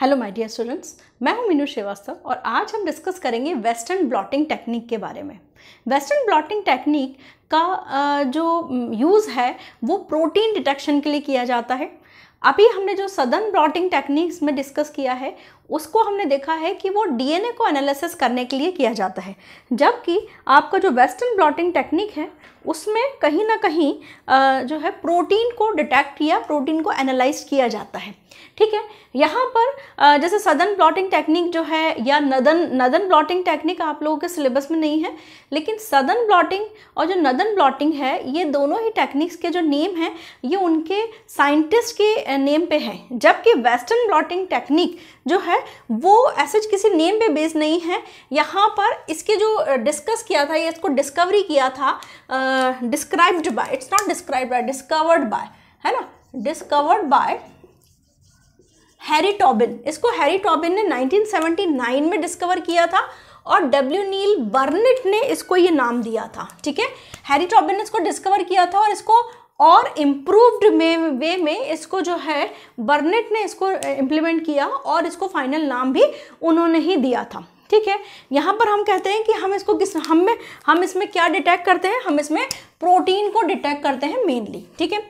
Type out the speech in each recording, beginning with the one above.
hello my dear students मैं हूं मीनू श्रीवास्तव और आज हम डिस्कस करेंगे वेस्टर्न ब्लॉटिंग टेक्निक के बारे में वेस्टर्न ब्लॉटिंग टेक्निक का जो यूज़ है वो प्रोटीन डिटेक्शन के लिए किया जाता है अभी हमने जो सदन ब्लॉटिंग टेक्निक्स में डिस्कस किया है उसको हमने देखा है कि वो डीएनए को एनालिसिस करने के लिए किया जाता है जबकि आपका जो वेस्टर्न ब्लॉटिंग टेक्निक है उसमें कहीं ना कहीं जो है प्रोटीन को डिटेक्ट या प्रोटीन को एनालाइज किया जाता है ठीक है यहाँ पर जैसे सदन ब्लॉटिंग टेक्निक जो है या नदन नदन ब्लॉटिंग टेक्निक आप लोगों के सिलेबस में नहीं है लेकिन सदन ब्लॉटिंग और जो नदन ब्लॉटिंग है ये दोनों ही टेक्निक्स के जो नेम हैं ये उनके साइंटिस्ट के नेम पे हैं जबकि वेस्टर्न ब्लॉटिंग टेक्निक जो है वो ऐसे किसी नेम पे बेस्ड नहीं है यहाँ पर इसके जो डिस्कस किया था या इसको डिस्कवरी किया था described by it's not described by discovered by है ना डिस्कवर्ड बाय हैरी टॉबिन इसको हैरी टॉबिन ने 1979 में डिस्कवर किया था और डब्ल्यू नील बर्निट ने इसको ये नाम दिया था ठीक है हैरी टॉबिन ने इसको डिस्कवर किया था और इसको और इम्प्रूव्ड वे वे में इसको जो है बर्नेट ने इसको इम्प्लीमेंट किया और इसको फाइनल नाम भी उन्होंने ही दिया था ठीक है यहाँ पर हम कहते हैं कि हम इसको किस हम में हम इसमें क्या डिटेक्ट करते हैं हम इसमें प्रोटीन को डिटेक्ट करते हैं मेनली ठीक है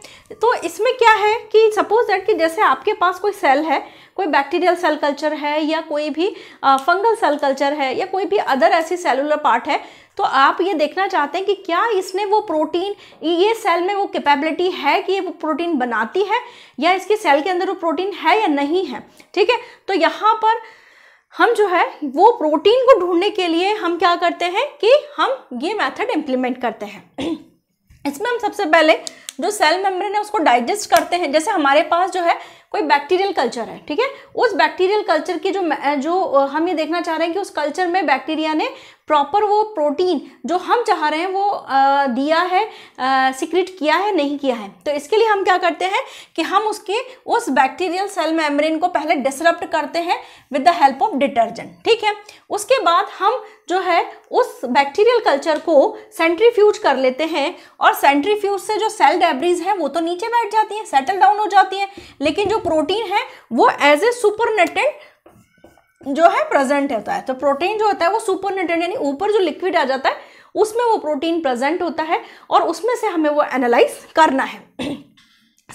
तो इसमें क्या है कि सपोज दैट कि जैसे आपके पास कोई सेल है कोई बैक्टीरियल सेल कल्चर है या कोई भी फंगल सेल कल्चर है या कोई भी अदर ऐसी सेलुलर पार्ट है तो आप ये देखना चाहते हैं कि क्या इसने वो प्रोटीन ये सेल में वो कैपेबिलिटी है कि ये वो प्रोटीन बनाती है या इसके सेल के अंदर वो प्रोटीन है या नहीं है ठीक है तो यहाँ पर हम जो है वो प्रोटीन को ढूंढने के लिए हम क्या करते हैं कि हम ये मेथड इम्प्लीमेंट करते हैं इसमें हम सबसे पहले जो सेल मेम्ब्रेन है उसको डाइजेस्ट करते हैं जैसे हमारे पास जो है कोई बैक्टीरियल कल्चर है ठीक है उस बैक्टीरियल कल्चर की जो जो हम ये देखना चाह रहे हैं कि उस कल्चर में बैक्टीरिया ने प्रॉपर वो प्रोटीन जो हम चाह रहे हैं वो आ, दिया है सिक्रिट किया है नहीं किया है तो इसके लिए हम क्या करते हैं कि हम उसके उस बैक्टीरियल सेल मेम्ब्रेन को पहले डिसरप्ट करते हैं with the help of detergent ठीक है उसके बाद हम जो है उस बैक्टीरियल कल्चर को सेंट्रीफ्यूज कर लेते हैं और सेंट्रीफ्यूज से जो सेल डेब्रीज हैं वो तो नीचे बैठ जाती हैं सेटल डाउन हो जाती हैं लेकिन जो प्रोटीन है वो एज ए सुपरनेटेंट जो है प्रेजेंट होता है तो प्रोटीन जो होता है वो सुपरनेटेंट यानी ऊपर जो लिक्विड आ जाता है उसमें वो प्रोटीन प्रेजेंट होता है और उसमें से हमें वो एनालाइज करना है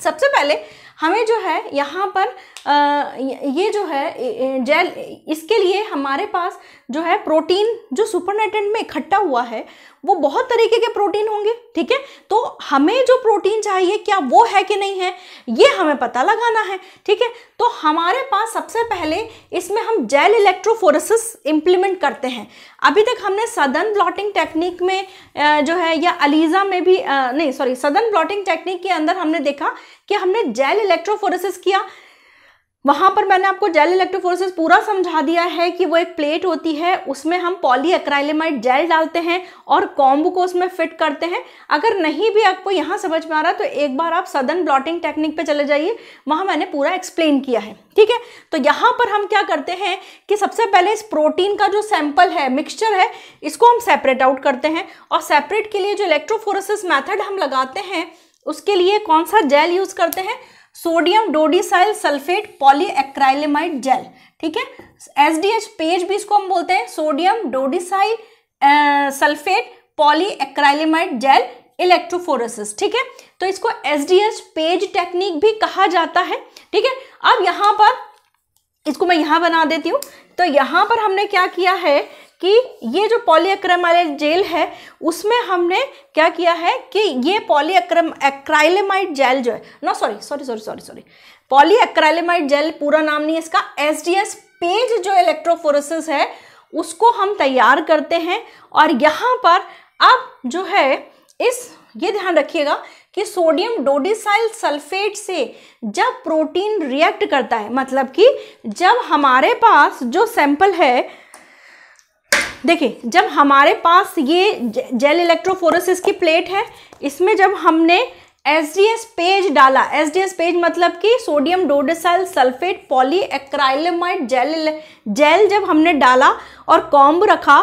सबसे पहले हमें जो है यहाँ पर ये जो है जेल इसके लिए हमारे पास जो है प्रोटीन जो सुपरनेटेंट में इकट्ठा हुआ है वो बहुत तरीके के प्रोटीन होंगे ठीक है तो हमें जो प्रोटीन चाहिए क्या वो है कि नहीं है ये हमें पता लगाना है ठीक है तो हमारे पास सबसे पहले इसमें हम जेल इलेक्ट्रोफोरसिस इम्प्लीमेंट करते हैं अभी तक हमने सदन ब्लॉटिंग टेक्निक में जो है या अलीजा में भी नहीं सॉरी सदन ब्लॉटिंग टेक्निक के अंदर हमने देखा कि हमने जेल इलेक्ट्रोफोरसिस किया वहां पर मैंने आपको जेल इलेक्ट्रोफोरेसिस पूरा समझा दिया है कि वो एक प्लेट होती है उसमें हम पॉलीएक्राइलेमाइड जेल डालते हैं और कॉम्ब को उसमें फिट करते हैं अगर नहीं भी आपको यहाँ समझ में आ रहा तो एक बार आप सदन ब्लॉटिंग टेक्निक पे चले जाइए वहाँ मैंने पूरा एक्सप्लेन किया है ठीक है तो यहाँ पर हम क्या करते हैं कि सबसे पहले इस प्रोटीन का जो सैंपल है मिक्सचर है इसको हम सेपरेट आउट करते हैं और सेपरेट के लिए जो इलेक्ट्रोफोरेसिस मैथड हम लगाते हैं उसके लिए कौन सा जेल यूज़ करते हैं sodium dodecyl sulphate polyacrylamide gel ठीक है एच पेज भी इसको हम बोलते हैं sodium dodecyl sulphate polyacrylamide gel electrophoresis ठीक है तो इसको S D H page technique भी कहा जाता है ठीक है अब यहां पर इसको मैं यहां बना देती हूं तो यहां पर हमने क्या किया है कि ये जो पॉलीअक्रमाइल जेल है उसमें हमने क्या किया है कि ये पॉलीअक्रम एक्राइलेमाइड जेल जो है ना sorry sorry sorry sorry sorry polyacrylamide gel पूरा नाम नहीं है इसका एस पेज जो इलेक्ट्रोफोरेसिस है उसको हम तैयार करते हैं और यहाँ पर अब जो है इस ये ध्यान रखिएगा कि सोडियम डोडिसाइल सल्फेट से जब प्रोटीन रिएक्ट करता है मतलब कि जब हमारे पास जो सैंपल है देखिए जब हमारे पास ये जेल इलेक्ट्रोफोरोसिस की प्लेट है इसमें जब हमने एस डी एस पेज डाला एस डी एस पेज मतलब कि sodium dodecyl sulphate polyacrylamide gel gel जब हमने डाला और कॉम्ब रखा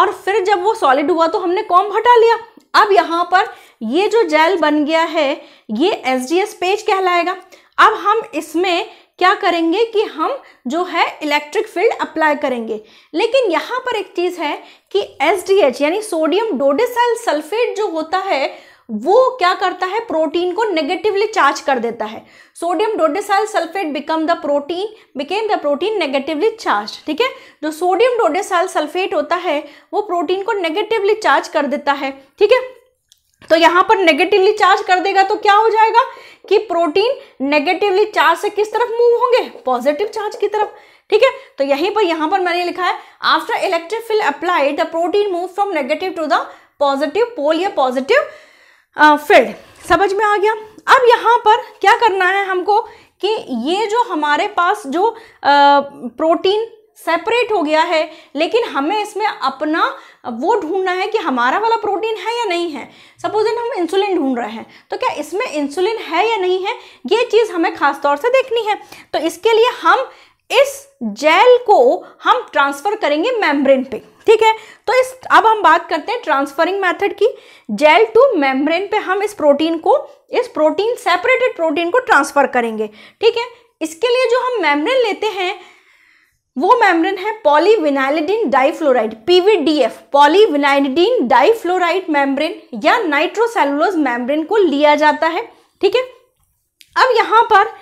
और फिर जब वो सॉलिड हुआ तो हमने कॉम्ब हटा लिया अब यहाँ पर ये जो जेल बन गया है ये एस डी एस पेज कहलाएगा अब हम इसमें क्या करेंगे कि हम जो है इलेक्ट्रिक फील्ड अप्लाई करेंगे लेकिन यहाँ पर एक चीज़ है कि एस यानी सोडियम डोडेसाइल सल्फेट जो होता है वो क्या करता है प्रोटीन को नेगेटिवली चार्ज कर देता है sodium dodecyl sulphate become the protein became the protein negatively charge ठीक है जो सोडियम डोडेसाइल सल्फेट होता है वो प्रोटीन को नेगेटिवली चार्ज कर देता है ठीक है तो यहां पर नेगेटिवली चार्ज कर देगा तो क्या हो जाएगा कि प्रोटीन नेगेटिवली चार्ज से किस तरफ मूव होंगे पॉजिटिव चार्ज की तरफ ठीक है तो यहीं पर यहां पर मैंने लिखा है after electric field applied the protein move from negative to the positive pole या पॉजिटिव फील्ड uh, समझ में आ गया अब यहां पर क्या करना है हमको कि ये जो हमारे पास जो आ, uh, प्रोटीन सेपरेट हो गया है लेकिन हमें इसमें अपना वो ढूंढना है कि हमारा वाला प्रोटीन है या नहीं है सपोज इन हम इंसुलिन ढूंढ रहे हैं तो क्या इसमें इंसुलिन है या नहीं है ये चीज़ हमें खास तौर से देखनी है तो इसके लिए हम इस जेल को हम ट्रांसफ़र करेंगे मेम्ब्रेन पे ठीक है तो इस अब हम बात करते हैं ट्रांसफरिंग मेथड की जेल टू मेम्ब्रेन पे हम इस प्रोटीन को इस प्रोटीन सेपरेटेड प्रोटीन को ट्रांसफ़र करेंगे ठीक है इसके लिए जो हम मेम्ब्रेन लेते हैं वो मेम्ब्रेन है polyvinylidene difluoride PVDF polyvinylidene difluoride membrane या नाइट्रोसेलुलोज मेम्ब्रेन को लिया जाता है ठीक है अब यहां पर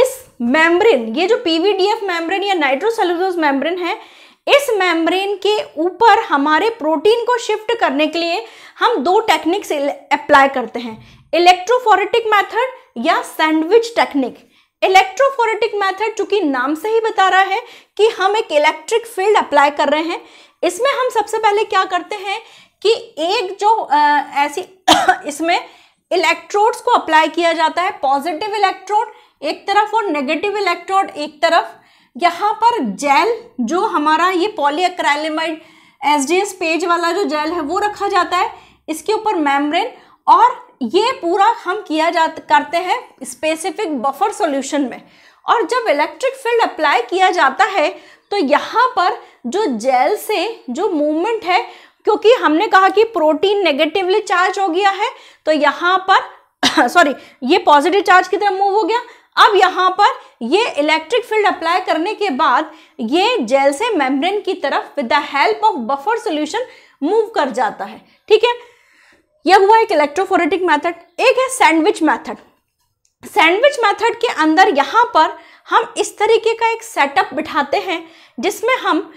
इस मेम्ब्रेन ये जो पीवीडीएफ मेम्ब्रेन या नाइट्रोसेलुलोज मेम्ब्रेन है इस मेम्ब्रेन के ऊपर हमारे प्रोटीन को शिफ्ट करने के लिए हम दो टेक्निक्स अप्लाई करते हैं इलेक्ट्रोफोरेटिक मेथड या सैंडविच टेक्निक इलेक्ट्रोफोरेटिक मेथड चूंकि नाम से ही बता रहा है कि हम एक इलेक्ट्रिक फील्ड अप्लाई कर रहे हैं इसमें हम सबसे पहले क्या करते हैं कि एक जो आ, ऐसी इसमें इलेक्ट्रोड्स को अप्लाई किया जाता है पॉजिटिव इलेक्ट्रोड एक तरफ और नेगेटिव इलेक्ट्रोड एक तरफ यहाँ पर जेल जो हमारा ये पॉलीअक्राइलेमाइड एस पेज वाला जो जेल है वो रखा जाता है इसके ऊपर मैमब्रेन और ये पूरा हम किया जा करते हैं स्पेसिफिक बफर सॉल्यूशन में और जब इलेक्ट्रिक फील्ड अप्लाई किया जाता है तो यहाँ पर जो जेल से जो मूवमेंट है क्योंकि हमने कहा कि प्रोटीन नेगेटिवली चार्ज हो गया है तो यहाँ पर सॉरी ये पॉजिटिव चार्ज की तरफ मूव हो गया अब यहाँ पर ये इलेक्ट्रिक फील्ड अप्लाई करने के बाद ये जेल से मेम्ब्रेन की तरफ with the help of buffer solution move कर जाता है ठीक है यह हुआ एक इलेक्ट्रोफोरेटिक मेथड एक है सैंडविच मेथड सैंडविच मेथड के अंदर यहाँ पर हम इस तरीके का एक सेटअप बिठाते हैं जिसमें हम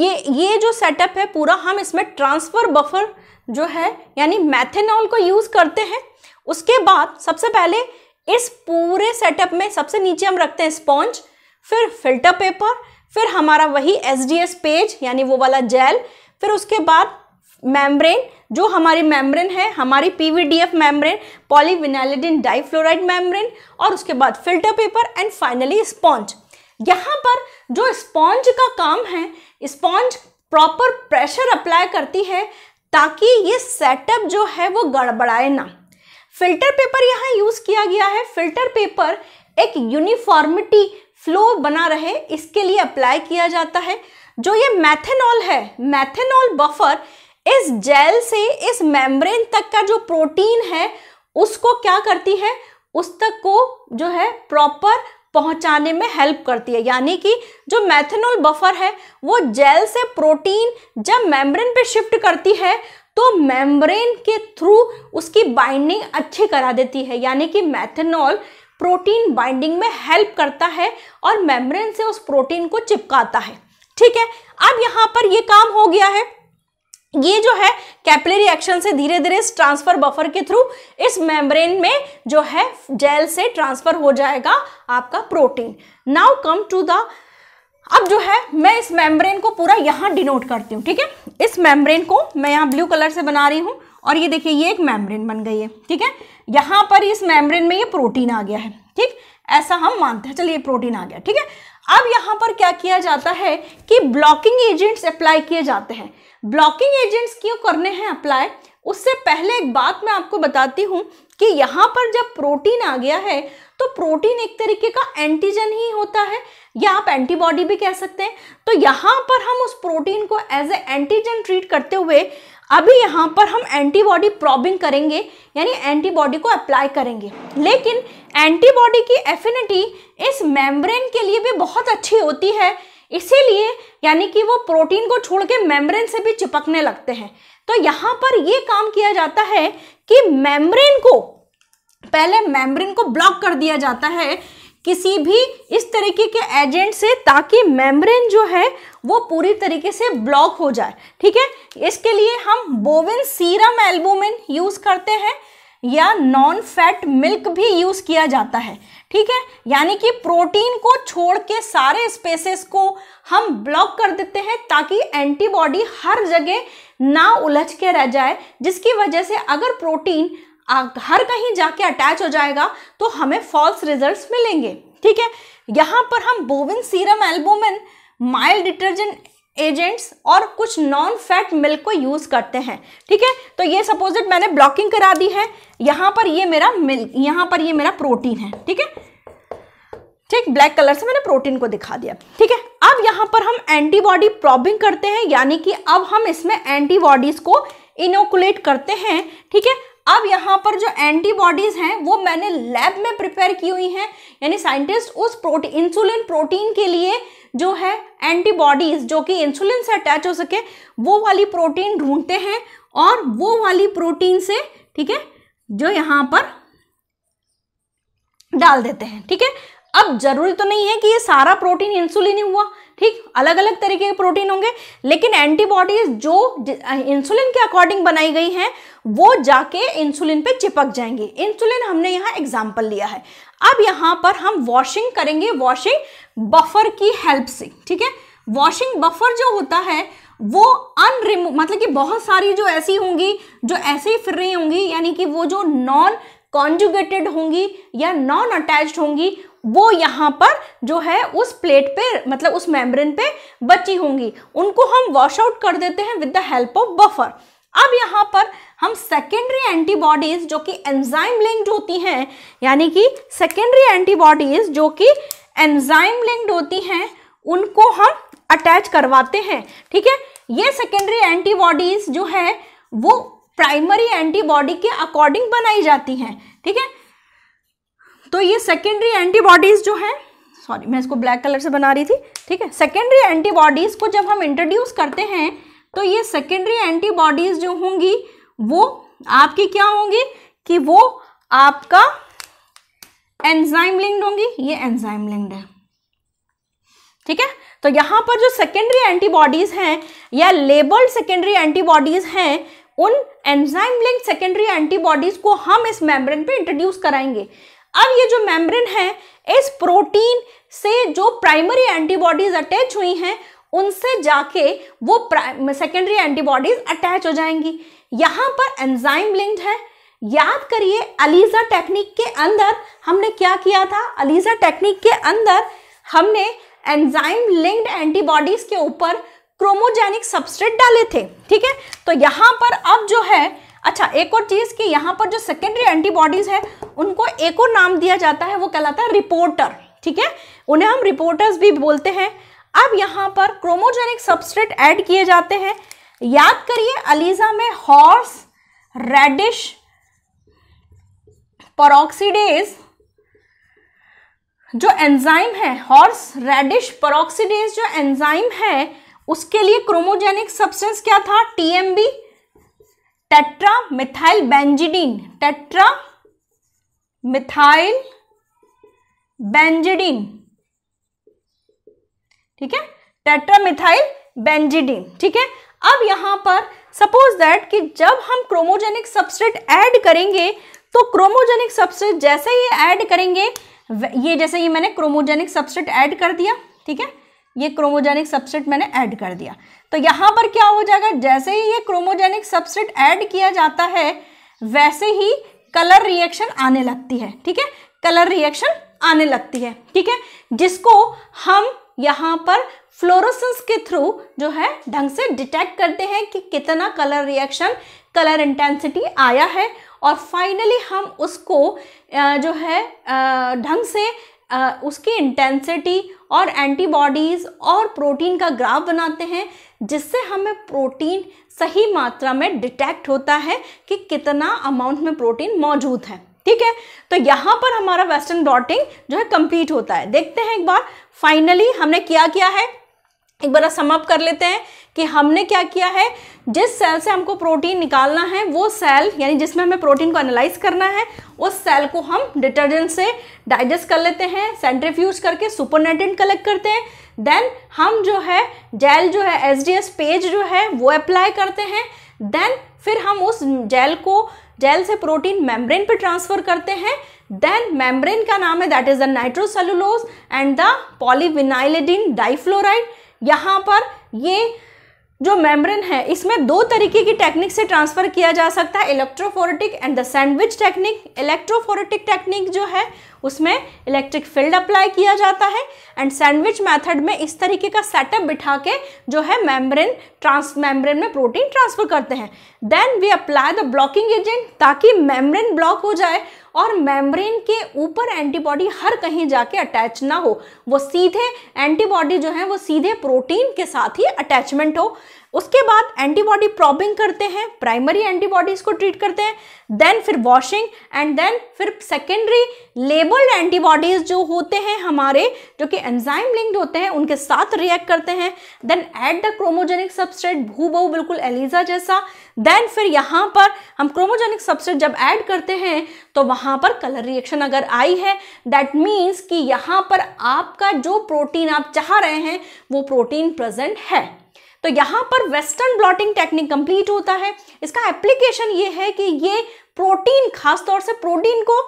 ये ये जो सेटअप है पूरा हम इसमें ट्रांसफ़र बफर जो है यानी मैथेनॉल को यूज़ करते हैं उसके बाद सबसे पहले इस पूरे सेटअप में सबसे नीचे हम रखते हैं स्पॉन्ज फिर फिल्टर पेपर फिर हमारा वही एस पेज यानी वो वाला जेल फिर उसके बाद मेम्ब्रेन जो हमारी मेम्ब्रेन है हमारी PVDF membrane polyvinylidene difluoride membrane और उसके बाद filter paper and finally sponge यहाँ पर जो स्पॉन्ज का काम है स्पॉन्ज प्रॉपर प्रेशर अप्लाई करती है ताकि ये सेटअप जो है वो गड़बड़ाए ना फिल्टर पेपर यहाँ यूज़ किया गया है फिल्टर पेपर एक यूनिफॉर्मिटी फ्लो बना रहे इसके लिए अप्लाई किया जाता है जो ये मैथेनॉल है मैथेनॉल बफर इस जेल से इस मेम्ब्रेन तक का जो प्रोटीन है उसको क्या करती है उस तक को जो है प्रॉपर पहुंचाने में हेल्प करती है यानी कि जो मैथेनॉल बफर है वो जेल से प्रोटीन जब मेम्ब्रेन पे शिफ्ट करती है तो मेम्ब्रेन के थ्रू उसकी बाइंडिंग अच्छी करा देती है यानी कि मैथेनॉल प्रोटीन बाइंडिंग में हेल्प करता है और मेम्ब्रेन से उस प्रोटीन को चिपकाता है ठीक है अब यहाँ पर ये काम हो गया है ये जो है कैपिलरी एक्शन से धीरे धीरे इस ट्रांसफर बफर के थ्रू इस मेम्ब्रेन में जो है जेल से ट्रांसफर हो जाएगा आपका protein now come to the अब जो है मैं इस मेम्ब्रेन को पूरा यहाँ डिनोट करती हूँ ठीक है इस मेम्ब्रेन को मैं यहाँ ब्लू कलर से बना रही हूँ और ये देखिए ये एक मेम्ब्रेन बन गई है ठीक है यहाँ पर इस मेम्ब्रेन में ये प्रोटीन आ गया है ठीक ऐसा हम मानते हैं चलिए प्रोटीन आ गया ठीक है अब यहाँ पर क्या किया जाता है कि ब्लॉकिंग एजेंट्स अप्लाई किए जाते हैं ब्लॉकिंग एजेंट्स क्यों करने हैं अप्लाई उससे पहले एक बात मैं आपको बताती हूँ कि यहाँ पर जब प्रोटीन आ गया है तो प्रोटीन एक तरीके का एंटीजन ही होता है या आप एंटीबॉडी भी कह सकते हैं तो यहाँ पर हम उस प्रोटीन को एज ए एंटीजन ट्रीट करते हुए अभी यहाँ पर हम एंटीबॉडी प्रॉबिंग करेंगे यानी एंटीबॉडी को अप्लाई करेंगे लेकिन एंटीबॉडी की एफिनिटी इस मेम्ब्रेन के लिए भी बहुत अच्छी होती है इसीलिए यानी कि वो प्रोटीन को छोड़ के मेम्ब्रेन से भी चिपकने लगते हैं तो यहाँ पर ये काम किया जाता है कि मेम्ब्रेन को पहले मेम्ब्रेन को ब्लॉक कर दिया जाता है किसी भी इस तरीके के एजेंट से ताकि मेम्ब्रेन जो है वो पूरी तरीके से ब्लॉक हो जाए ठीक है इसके लिए हम बोविन सीरम एल्बुमिन यूज़ करते हैं या नॉन फैट मिल्क भी यूज़ किया जाता है ठीक है यानी कि प्रोटीन को छोड़ के सारे स्पेसेस को हम ब्लॉक कर देते हैं ताकि एंटीबॉडी हर जगह ना उलझ के रह जाए जिसकी वजह से अगर प्रोटीन हर कहीं जाके अटैच हो जाएगा तो हमें फॉल्स रिजल्ट्स मिलेंगे ठीक है यहाँ पर हम bovine serum albumin mild detergent agents और कुछ नॉन फैट मिल्क को यूज़ करते हैं ठीक है तो ये सपोजिट मैंने ब्लॉकिंग करा दी है यहाँ पर ये मेरा मिल्क यहाँ पर ये मेरा प्रोटीन है ठीक है ठीक ब्लैक कलर से मैंने प्रोटीन को दिखा दिया ठीक है अब यहाँ पर हम एंटीबॉडी प्रॉबिंग करते हैं यानी कि अब हम इसमें एंटीबॉडीज़ को इनोकुलेट करते हैं ठीक है अब यहाँ पर जो एंटीबॉडीज हैं वो मैंने लैब में प्रिपेयर की हुई हैं यानी साइंटिस्ट उस प्रोटीन इंसुलिन प्रोटीन के लिए जो है एंटीबॉडीज जो कि इंसुलिन से अटैच हो सके वो वाली प्रोटीन ढूंढते हैं और वो वाली प्रोटीन से ठीक है जो यहाँ पर डाल देते हैं ठीक है अब जरूरी तो नहीं है कि ये सारा प्रोटीन इंसुलिन ही हुआ ठीक अलग अलग तरीके के प्रोटीन होंगे लेकिन एंटीबॉडीज जो इंसुलिन के अकॉर्डिंग बनाई गई हैं वो जाके इंसुलिन पे चिपक जाएंगी इंसुलिन हमने यहाँ एग्जाम्पल लिया है अब यहाँ पर हम वॉशिंग करेंगे वॉशिंग बफर की हेल्प से ठीक है वॉशिंग बफर जो होता है वो अनरिमूव मतलब कि बहुत सारी जो ऐसी होंगी जो ऐसे ही फिर रही होंगी यानी कि वो जो नॉन कॉन्जुगेटेड होंगी या नॉन अटैच्ड होंगी वो यहाँ पर जो है उस प्लेट पे मतलब उस मेम्ब्रेन पे बची होंगी उनको हम वॉश आउट कर देते हैं with the help of buffer अब यहाँ पर हम सेकेंडरी एंटीबॉडीज जो कि एंजाइम लिंक्ड होती हैं यानी कि सेकेंडरी एंटीबॉडीज जो कि एंजाइम लिंक्ड होती हैं उनको हम अटैच करवाते हैं ठीक है ये सेकेंडरी एंटीबॉडीज जो है वो प्राइमरी एंटीबॉडी के अकॉर्डिंग बनाई जाती हैं ठीक है तो ये सेकेंडरी एंटीबॉडीज़ जो है सॉरी मैं इसको ब्लैक कलर से बना रही थी ठीक है सेकेंडरी एंटीबॉडीज़ को जब हम इंट्रोड्यूस करते हैं तो ये सेकेंडरी एंटीबॉडीज़ जो होंगी वो आपकी क्या होंगी कि वो आपका एंजाइम लिंक्ड होंगी ये एंजाइम लिंक्ड है ठीक है तो यहां पर जो सेकेंडरी एंटीबॉडीज़ हैं या लेबल्ड सेकेंडरी एंटीबॉडीज़ हैं उन एंजाइम लिंक्ड सेकेंडरी एंटीबॉडीज़ को हम इस मेम्ब्रेन पे इंट्रोड्यूस कराएंगे अब ये जो मेम्ब्रेन है इस प्रोटीन से जो प्राइमरी एंटीबॉडीज अटैच हुई हैं उनसे जाके वो सेकेंडरी एंटीबॉडीज अटैच हो जाएंगी यहाँ पर एंजाइम लिंक्ड है याद करिए अलीजा टेक्निक के अंदर हमने क्या किया था अलीजा टेक्निक के अंदर हमने एंजाइम लिंक्ड एंटीबॉडीज के ऊपर क्रोमोजेनिक सबस्ट्रेट डाले थे ठीक है तो यहाँ पर अब जो है अच्छा एक और चीज़ कि यहाँ पर जो सेकेंडरी एंटीबॉडीज़ है उनको एक और नाम दिया जाता है वो कहलाता है रिपोर्टर ठीक है उन्हें हम रिपोर्टर्स भी बोलते हैं अब यहाँ पर क्रोमोजेनिक सबस्ट्रेट ऐड किए जाते हैं याद करिए अलीजा में हॉर्स रेडिश परोक्सीडेज जो एंजाइम है हॉर्स रेडिश परोक्सीडेज जो एंजाइम है उसके लिए क्रोमोजेनिक सब्सटेंस क्या था TMB tetramethyl benzidine tetramethyl benzidine ठीक है टेट्रा मिथाइल बेंजिडीन ठीक है अब यहां पर सपोज दैट कि जब हम क्रोमोजेनिक सबस्ट्रेट ऐड करेंगे तो क्रोमोजेनिक सबस्ट्रेट जैसे ही ऐड करेंगे ये जैसे ये मैंने क्रोमोजेनिक सबस्ट्रेट ऐड कर दिया ठीक है ये क्रोमोजेनिक सबसेट मैंने ऐड कर दिया तो यहाँ पर क्या हो जाएगा जैसे ही ये क्रोमोजेनिक सबसेट ऐड किया जाता है वैसे ही कलर रिएक्शन आने लगती है ठीक है कलर रिएक्शन आने लगती है ठीक है जिसको हम यहाँ पर फ्लोरोसेंस के थ्रू जो है ढंग से डिटेक्ट करते हैं कि कितना कलर रिएक्शन कलर इंटेंसिटी आया है और फाइनली हम उसको जो है ढंग से उसकी इंटेंसिटी और एंटीबॉडीज़ और प्रोटीन का ग्राफ बनाते हैं जिससे हमें प्रोटीन सही मात्रा में डिटेक्ट होता है कि कितना अमाउंट में प्रोटीन मौजूद है ठीक है तो यहाँ पर हमारा वेस्टर्न ब्लॉटिंग जो है कंप्लीट होता है देखते हैं एक बार फाइनली हमने क्या किया है एक बार समअप कर लेते हैं कि हमने क्या किया है जिस सेल से हमको प्रोटीन निकालना है वो सेल यानी जिसमें हमें प्रोटीन को एनालाइज करना है उस सेल को हम डिटर्जेंट से डाइजेस्ट कर लेते हैं सेंट्रीफ्यूज करके सुपरनेटेंट कलेक्ट करते हैं देन हम जो है जेल जो है एस पेज जो है वो अप्लाई करते हैं देन फिर हम उस जेल को जेल से प्रोटीन मेम्ब्रेन पर ट्रांसफर करते हैं देन मेम्ब्रेन का नाम है that is the nitrocellulose and the polyvinylidene difluoride यहाँ पर ये जो मेम्ब्रेन है इसमें दो तरीके की टेक्निक से ट्रांसफ़र किया जा सकता है electrophoretic and the sandwich technique electrophoretic technique जो है उसमें इलेक्ट्रिक फील्ड अप्लाई किया जाता है एंड सैंडविच मेथड में इस तरीके का सेटअप बिठा के जो है मेम्ब्रेन ट्रांस मेम्ब्रेन में प्रोटीन ट्रांसफर करते हैं then we apply the blocking agent ताकि मेम्ब्रेन ब्लॉक हो जाए और मेम्ब्रेन के ऊपर एंटीबॉडी हर कहीं जाके अटैच ना हो वो सीधे एंटीबॉडी जो है वो सीधे प्रोटीन के साथ ही अटैचमेंट हो उसके बाद एंटीबॉडी प्रॉबिंग करते हैं प्राइमरी एंटीबॉडीज़ को ट्रीट करते हैं देन फिर वॉशिंग एंड देन फिर सेकेंडरी लेबल्ड एंटीबॉडीज़ जो होते हैं हमारे जो कि एंजाइम लिंक्ड होते हैं उनके साथ रिएक्ट करते हैं then at the chromogenic substrate भू बहु बिल्कुल एलिजा जैसा देन फिर यहाँ पर हम क्रोमोजेनिक सबस्ट्रेट जब ऐड करते हैं तो वहाँ पर कलर रिएक्शन अगर आई है दैट मीन्स कि यहाँ पर आपका जो प्रोटीन आप चाह रहे हैं वो प्रोटीन प्रेजेंट है तो यहां पर वेस्टर्न ब्लॉटिंग टेक्निक कंप्लीट होता है इसका एप्लीकेशन ये है कि ये प्रोटीन खासतौर से प्रोटीन को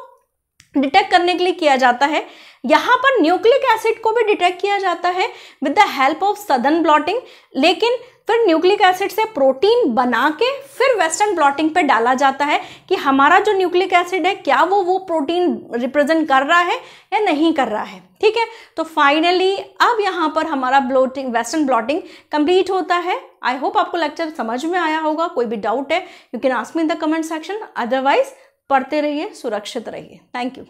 डिटेक्ट करने के लिए किया जाता है यहाँ पर न्यूक्लिक एसिड को भी डिटेक्ट किया जाता है with the help of Southern blotting लेकिन फिर न्यूक्लिक एसिड से प्रोटीन बना के फिर वेस्टर्न ब्लॉटिंग पे डाला जाता है कि हमारा जो न्यूक्लिक एसिड है क्या वो वो प्रोटीन रिप्रेजेंट कर रहा है या नहीं कर रहा है ठीक है तो फाइनली अब यहाँ पर हमारा ब्लॉटिंग वेस्टर्न ब्लॉटिंग कंप्लीट होता है आई होप आपको लेक्चर समझ में आया होगा कोई भी डाउट है you can ask me in the comment section otherwise पढ़ते रहिए सुरक्षित रहिए थैंक यू